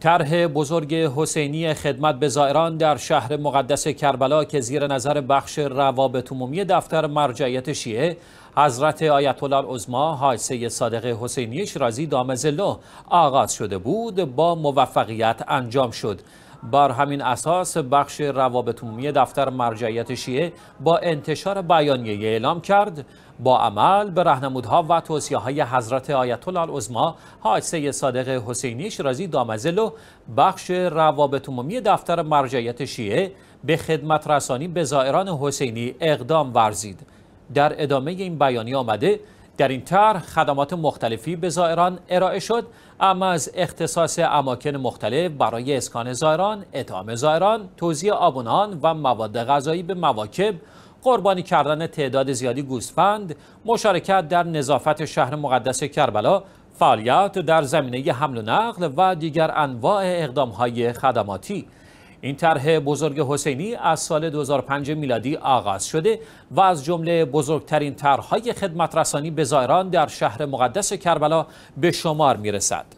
طرح بزرگ حسینی خدمت به زائران در شهر مقدس کربلا که زیر نظر بخش روابط عمومی دفتر مرجعیت شیعه حضرت آیت الله العظما سید صادق حسینی شیرازی دامزلو آغاز شده بود با موفقیت انجام شد بر همین اساس بخش روابط عمومی دفتر مرجعیت شیعه با انتشار بیانیه اعلام کرد با عمل به رهنمودها و توصیه های حضرت آیت الله العظما حاج سید صادق حسینی شیرازی دامزلو بخش روابط عمومی دفتر مرجعیت شیعه به خدمت رسانی به زائران حسینی اقدام ورزید در ادامه این بیانیه آمده در این طرح خدمات مختلفی به زائران ارائه شد اما از اختصاص اماکن مختلف برای اسکان زائران، اطعام زائران، توزیع آبونان و مواد غذایی به مواکب قربانی کردن تعداد زیادی گوسفند، مشارکت در نظافت شهر مقدس کربلا، فعالیت در زمینه حمل و نقل و دیگر انواع اقدامهای خدماتی این طرح بزرگ حسینی از سال 2005 میلادی آغاز شده و از جمله بزرگترین طرحهای رسانی به زائران در شهر مقدس کربلا به شمار میرسد.